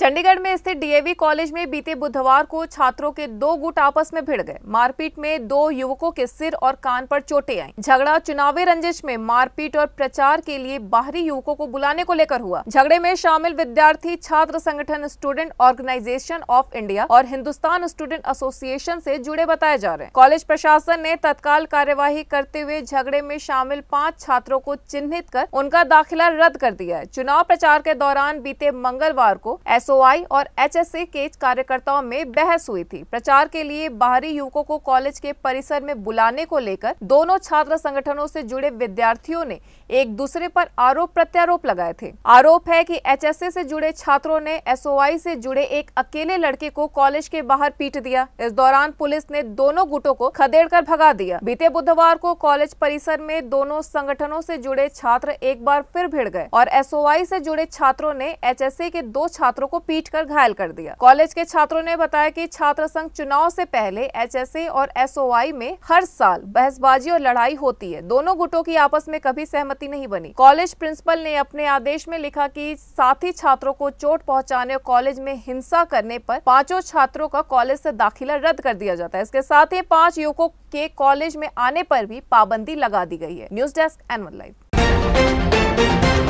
चंडीगढ़ में स्थित DAV college में बीते बुधवार को छात्रों के दो गुट आपस में भिड़ गए मारपीट में दो युवकों के सिर और कान पर चोटें आई झगड़ा चुनावी रंजिश में मारपीट और प्रचार के लिए बाहरी युवकों को बुलाने को लेकर हुआ झगड़े में शामिल विद्यार्थी छात्र संगठन स्टूडेंट ऑर्गेनाइजेशन ऑफ इंडिया और हिंदुस्तान स्टूडेंट एसोसिएशन ऐसी जुड़े बताए जा रहे हैं कॉलेज प्रशासन ने तत्काल कार्यवाही करते हुए झगड़े में शामिल पाँच छात्रों को चिन्हित कर उनका दाखिला रद्द कर दिया है चुनाव प्रचार के दौरान बीते मंगलवार को एस एसओआई और एचएसए के कार्यकर्ताओं में बहस हुई थी प्रचार के लिए बाहरी युवकों को कॉलेज के परिसर में बुलाने को लेकर दोनों छात्र संगठनों से जुड़े विद्यार्थियों ने एक दूसरे पर आरोप प्रत्यारोप लगाए थे आरोप है कि एचएसए से जुड़े छात्रों ने एसओआई से जुड़े एक अकेले लड़के को कॉलेज के बाहर पीट दिया इस दौरान पुलिस ने दोनों गुटों को खदेड़ कर भगा दिया बीते बुधवार को कॉलेज परिसर में दोनों संगठनों से जुड़े छात्र एक बार फिर भिड़ गए और एसओआई से जुड़े छात्रों ने एच के दो छात्रों को को कर घायल कर दिया कॉलेज के छात्रों ने बताया कि छात्र संघ चुनाव से पहले एचएसए और एसओआई में हर साल बहसबाजी और लड़ाई होती है दोनों गुटों की आपस में कभी सहमति नहीं बनी कॉलेज प्रिंसिपल ने अपने आदेश में लिखा की साथी छात्रों को चोट पहुँचाने और कॉलेज में हिंसा करने आरोप पांचों छात्रों का कॉलेज ऐसी दाखिला रद्द कर दिया जाता है इसके साथ ही पांच युवकों के कॉलेज में आने पर भी पाबंदी लगा दी गई है न्यूज डेस्क एनवन लाइव